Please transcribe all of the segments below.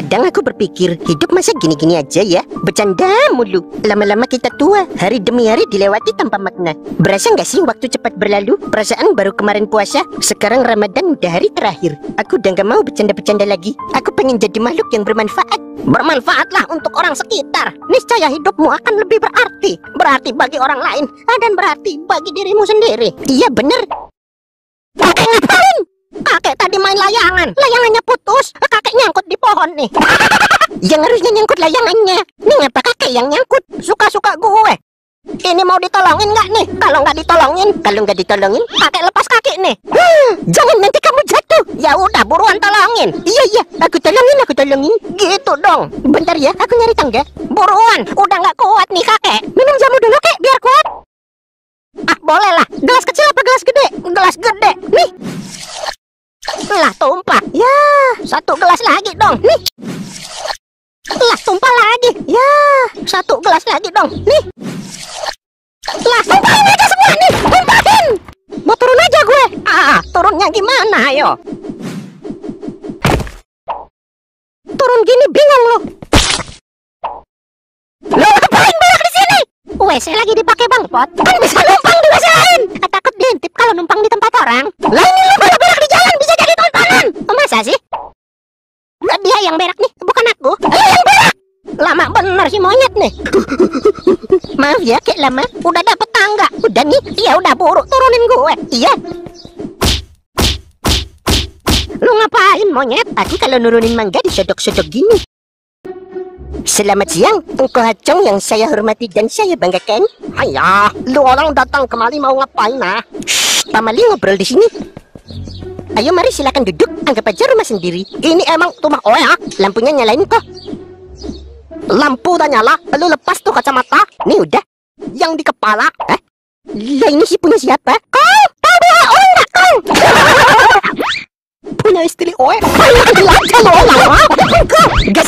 Kadang aku berpikir, hidup masa gini-gini aja ya? Bercanda mulu. Lama-lama kita tua, hari demi hari dilewati tanpa makna. Berasa nggak sih waktu cepat berlalu? Perasaan baru kemarin puasa, sekarang Ramadan udah hari terakhir. Aku udah gak mau bercanda-bercanda lagi. Aku pengen jadi makhluk yang bermanfaat. Bermanfaatlah untuk orang sekitar. Niscaya hidupmu akan lebih berarti. Berarti bagi orang lain, dan berarti bagi dirimu sendiri. Iya bener. Ngapain? Kakek tadi main layangan. Layangannya putus. Kakek nyangkut di pohon nih. yang harusnya nyangkut layangannya. Nih ngapa kakek yang nyangkut? Suka-suka gue. Ini mau ditolongin nggak nih? Kalau nggak ditolongin, kalau nggak ditolongin, kakek lepas kaki nih. Hmm, jangan nanti kamu jatuh. Ya udah, buruan tolongin. Iya iya, aku tolongin, aku tolongin. Gitu dong. Bentar ya, aku nyari tangga. Buruan, udah nggak kuat nih kakek. Minum jamu dulu kek, biar kuat. Ah boleh lah. Gelas kecil apa gelas gede? Gelas gede. Nih. Lah tumpah. Ya, satu gelas lagi dong. Nih. Lah tumpah lagi. Ya, satu gelas lagi dong. Nih. Lah tumpahin aja semua nih. Tumpahin. Mau turun aja gue. Ah, turunnya gimana ayo? Turun gini bingung lo. Lo ngapain banyak di sini? WC lagi dipakai bang pot. Kan bisa numpang di WC lain. Eh, takut diintip kalau numpang di tempat orang. Lah nih. Maaf ya, kayak lama. Udah dapet tangga. Udah nih, dia udah buruk. Turunin gue. Iya. Lu ngapain monyet? Aku kalau nurunin mangga disodok-sodok gini. Selamat siang, Tengku Hacong yang saya hormati dan saya banggakan. Ayah, lu orang datang kemari mau ngapain nah? Shh, Pamali ngobrol di sini. Ayo mari silakan duduk, anggap aja rumah sendiri. Ini emang rumah oya, lampunya nyalain kok. Lampu udah nyala, lu lepas tuh kacamata. Nih udah, yang di kepala. Eh? ya ini sih punya siapa? Kau, kau dia orang kau? punya istri oe. lo gak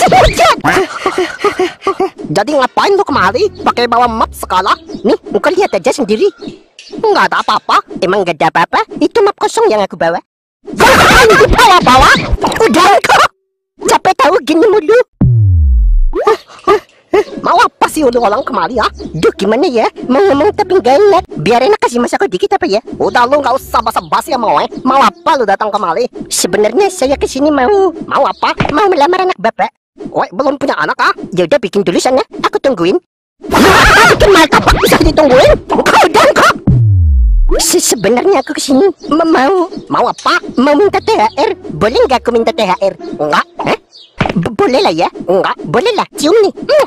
Jadi ngapain lu kemari? Pakai bawa map sekolah? Nih, muka lihat aja sendiri. Nggak ada apa-apa. Emang gak ada apa-apa? Itu map kosong yang aku bawa. Bawa-bawa? kasih ulang ulung kemari ya Duh gimana ya Mau ngomong tapi gak enak Biar enak kasih masak dikit apa ya Udah lu gak usah basa-basi ya mau eh Mau apa lu datang kemari Sebenarnya saya kesini mau Mau apa Mau melamar anak bapak Woi belum punya anak ah Yaudah bikin dulu sana, ya. Aku tungguin ah, Bikin martabak bisa ditungguin Kau dan Se Sebenarnya aku kesini mau mau apa? Mau minta THR? Boleh nggak aku minta THR? Enggak? Eh? boleh lah ya? Enggak, boleh lah. Cium nih. Mm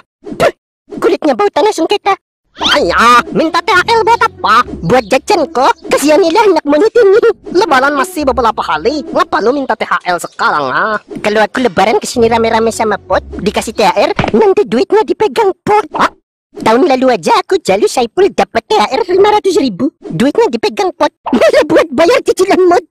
kulitnya tanah sengketa. Ayah, minta THR buat apa? Buat jajan kok? Kasihanilah anak monyet ini. Lebaran masih beberapa hari. Ngapa lu minta THR sekarang, ah? Kalau aku lebaran kesini rame-rame sama pot, dikasih THR, nanti duitnya dipegang pot. Ah? Tahun lalu aja aku Jalu Saipul dapat THR 500 ribu. Duitnya dipegang pot. Malah buat bayar cicilan mod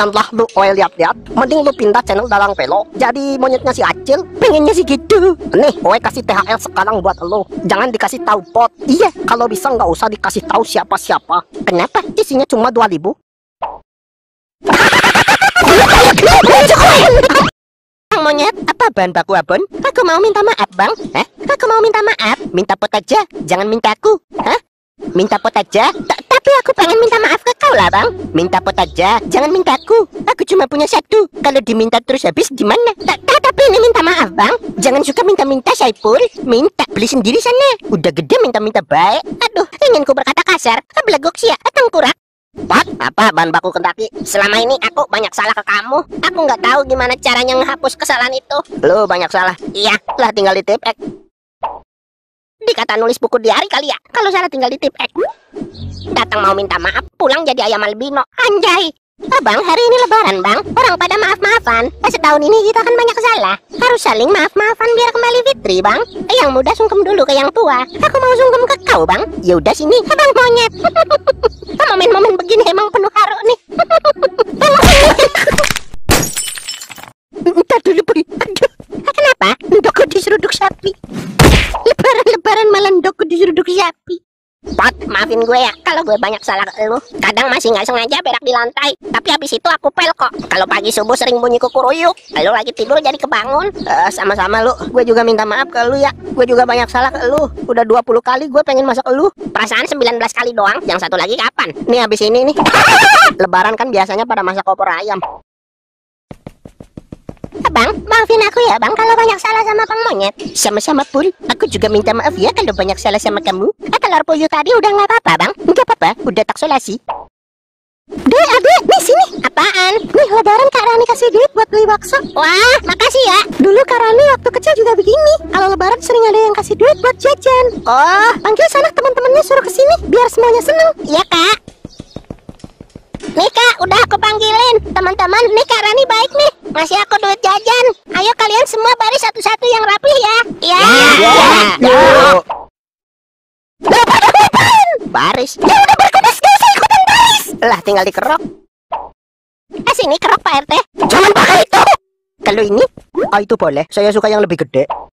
janganlah lu oil oh, lihat-lihat mending lu pindah channel dalang pelo, jadi monyetnya si acil pengennya sih gitu nih gue kasih thr sekarang buat lu jangan dikasih tahu pot iya kalau bisa nggak usah dikasih tahu siapa-siapa kenapa isinya cuma 2000 monyet, apa bahan baku abon? Aku mau minta maaf, bang. Hah? Aku mau minta maaf. Minta pot aja, jangan minta aku. Hah? Minta pot aja? Tak tapi aku pengen minta maaf ke kau lah, Bang. Minta pot aja, jangan minta aku. Aku cuma punya satu. Kalau diminta terus habis gimana? Tak tapi ini minta maaf, Bang. Jangan suka minta-minta, Syaiful. Minta beli sendiri sana. Udah gede minta-minta baik. Aduh, ingin ku berkata kasar. Belagok sih ya, tengkurak. Pot, apa bahan baku kentaki? Selama ini aku banyak salah ke kamu. Aku nggak tahu gimana caranya menghapus kesalahan itu. Lo banyak salah. Iya, lah tinggal di tipek. Ini kata nulis buku diari kali ya. Kalau salah tinggal di tip X. Datang mau minta maaf, pulang jadi ayam albino. Anjay. Abang, oh, hari ini lebaran, Bang. Orang pada maaf-maafan. Eh, setahun ini kita gitu kan banyak salah. Harus saling maaf-maafan biar kembali fitri, Bang. Eh, yang muda sungkem dulu ke yang tua. Aku mau sungkem ke kau, Bang. Ya udah sini, Abang monyet. Momen-momen begini emang penuh haru nih. Entar dulu, Kenapa? disuruh diseruduk sapi. Pot, maafin gue ya kalau gue banyak salah ke lu. Kadang masih nggak sengaja berak di lantai, tapi habis itu aku pel kok. Kalau pagi subuh sering bunyi kukuruyuk, lu lagi tidur jadi kebangun. Eh, sama-sama uh, lu, gue juga minta maaf ke lu ya. Gue juga banyak salah ke lu. Udah 20 kali gue pengen masuk ke lu. Perasaan 19 kali doang, yang satu lagi kapan? Nih habis ini nih. Lebaran kan biasanya pada masak opor ayam. Bang, maafin aku ya bang kalau banyak salah sama bang monyet Sama-sama pun, aku juga minta maaf ya kalau banyak salah sama kamu telur puyuh tadi udah nggak apa-apa, Bang. Nggak apa-apa, udah taksolasi. Dek, adek, nih sini. Apaan? Nih, lebaran Kak Rani kasih duit buat beli bakso. Wah, makasih ya. Dulu Kak Rani waktu kecil juga begini. Kalau lebaran sering ada yang kasih duit buat jajan. Oh, panggil sana teman-temannya suruh ke sini biar semuanya seneng. Iya, Kak. Nih kak, udah aku panggilin Teman-teman, nih kak Rani baik nih Masih aku duit jajan Ayo kalian semua baris satu-satu yang rapi ya Iya ya, ya, ya. Iya Baris. Ya udah berkuda gak usah ikutan baris. Lah tinggal dikerok. Eh sini kerok Pak RT. Jangan pakai itu. Kalau ini? Ah itu boleh. Saya suka yang lebih gede.